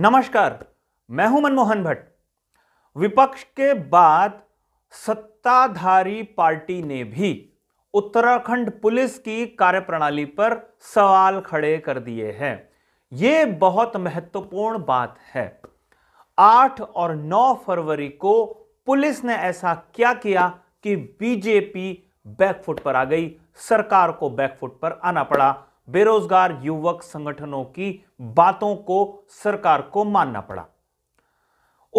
नमस्कार मैं हूं मनमोहन भट्ट विपक्ष के बाद सत्ताधारी पार्टी ने भी उत्तराखंड पुलिस की कार्यप्रणाली पर सवाल खड़े कर दिए हैं ये बहुत महत्वपूर्ण बात है 8 और 9 फरवरी को पुलिस ने ऐसा क्या किया कि बीजेपी बैकफुट पर आ गई सरकार को बैकफुट पर आना पड़ा बेरोजगार युवक संगठनों की बातों को सरकार को मानना पड़ा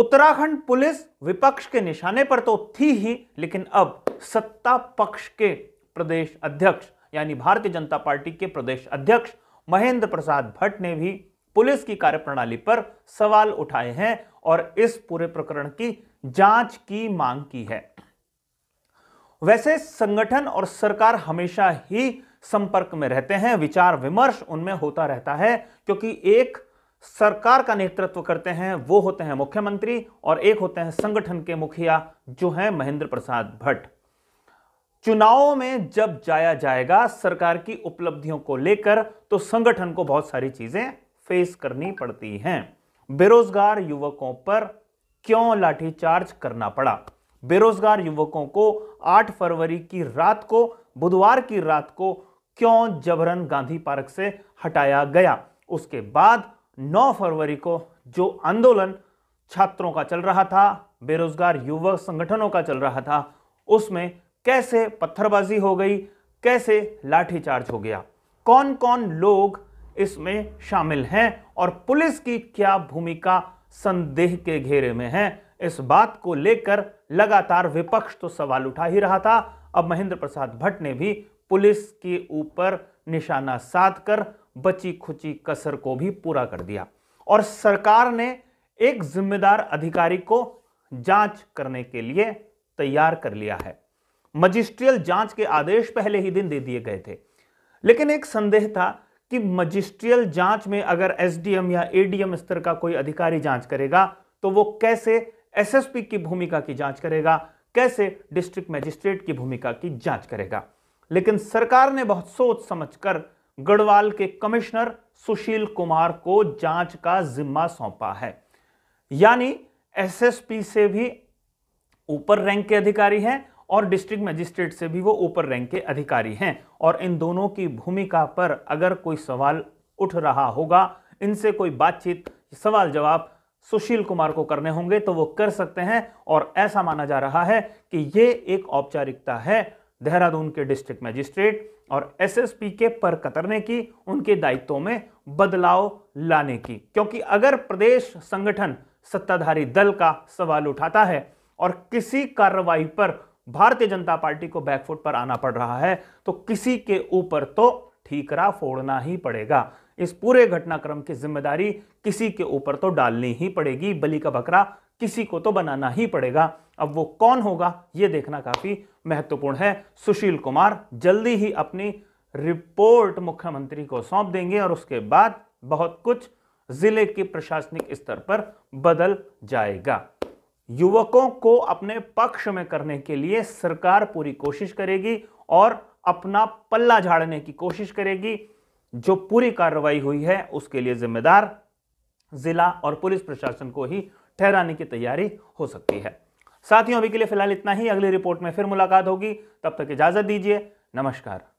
उत्तराखंड पुलिस विपक्ष के निशाने पर तो थी ही लेकिन अब सत्ता पक्ष के प्रदेश अध्यक्ष यानी भारतीय जनता पार्टी के प्रदेश अध्यक्ष महेंद्र प्रसाद भट्ट ने भी पुलिस की कार्यप्रणाली पर सवाल उठाए हैं और इस पूरे प्रकरण की जांच की मांग की है वैसे संगठन और सरकार हमेशा ही संपर्क में रहते हैं विचार विमर्श उनमें होता रहता है क्योंकि एक सरकार का नेतृत्व करते हैं वो होते हैं मुख्यमंत्री और एक होते हैं संगठन के मुखिया जो है महेंद्र प्रसाद भट्ट चुनावों में जब जाया जाएगा सरकार की उपलब्धियों को लेकर तो संगठन को बहुत सारी चीजें फेस करनी पड़ती हैं बेरोजगार युवकों पर क्यों लाठीचार्ज करना पड़ा बेरोजगार युवकों को 8 फरवरी की रात को बुधवार की रात को क्यों जबरन गांधी पार्क से हटाया गया उसके बाद 9 फरवरी को जो आंदोलन छात्रों का चल रहा था बेरोजगार युवक संगठनों का चल रहा था उसमें कैसे पत्थरबाजी हो गई कैसे लाठीचार्ज हो गया कौन कौन लोग इसमें शामिल हैं और पुलिस की क्या भूमिका संदेह के घेरे में है इस बात को लेकर लगातार विपक्ष तो सवाल उठा ही रहा था अब महेंद्र प्रसाद भट्ट ने भी पुलिस के ऊपर निशाना साध कर बची खुची कसर को भी पूरा कर दिया और सरकार ने एक जिम्मेदार अधिकारी को जांच करने के लिए तैयार कर लिया है मजिस्ट्रियल जांच के आदेश पहले ही दिन दे दिए गए थे लेकिन एक संदेह था कि मजिस्ट्रियल जांच में अगर एसडीएम या एडीएम स्तर का कोई अधिकारी जांच करेगा तो वो कैसे एसएसपी की भूमिका की जांच करेगा कैसे डिस्ट्रिक्ट मजिस्ट्रेट की भूमिका की जांच करेगा लेकिन सरकार ने बहुत सोच समझकर गढ़वाल के कमिश्नर सुशील कुमार को जांच का जिम्मा सौंपा है यानी एसएसपी से भी ऊपर रैंक के अधिकारी हैं और डिस्ट्रिक्ट मजिस्ट्रेट से भी वो ऊपर रैंक के अधिकारी हैं और इन दोनों की भूमिका पर अगर कोई सवाल उठ रहा होगा इनसे कोई बातचीत सवाल जवाब सुशील कुमार को करने होंगे तो वो कर सकते हैं और ऐसा माना जा रहा है कि ये एक औपचारिकता है देहरादून के डिस्ट्रिक्ट मैजिस्ट्रेट और एसएसपी के पर कतरने की उनके दायित्वों में बदलाव लाने की क्योंकि अगर प्रदेश संगठन सत्ताधारी दल का सवाल उठाता है और किसी कार्रवाई पर भारतीय जनता पार्टी को बैकफुट पर आना पड़ रहा है तो किसी के ऊपर तो ठीकरा फोड़ना ही पड़ेगा इस पूरे घटनाक्रम की जिम्मेदारी किसी के ऊपर तो डालनी ही पड़ेगी बलि का बकरा किसी को तो बनाना ही पड़ेगा अब वो कौन होगा ये देखना काफी महत्वपूर्ण है सुशील कुमार जल्दी ही अपनी रिपोर्ट मुख्यमंत्री को सौंप देंगे और उसके बाद बहुत कुछ जिले के प्रशासनिक स्तर पर बदल जाएगा युवकों को अपने पक्ष में करने के लिए सरकार पूरी कोशिश करेगी और अपना पल्ला झाड़ने की कोशिश करेगी जो पूरी कार्रवाई हुई है उसके लिए जिम्मेदार जिला और पुलिस प्रशासन को ही ठहराने की तैयारी हो सकती है साथियों अभी के लिए फिलहाल इतना ही अगली रिपोर्ट में फिर मुलाकात होगी तब तक इजाजत दीजिए नमस्कार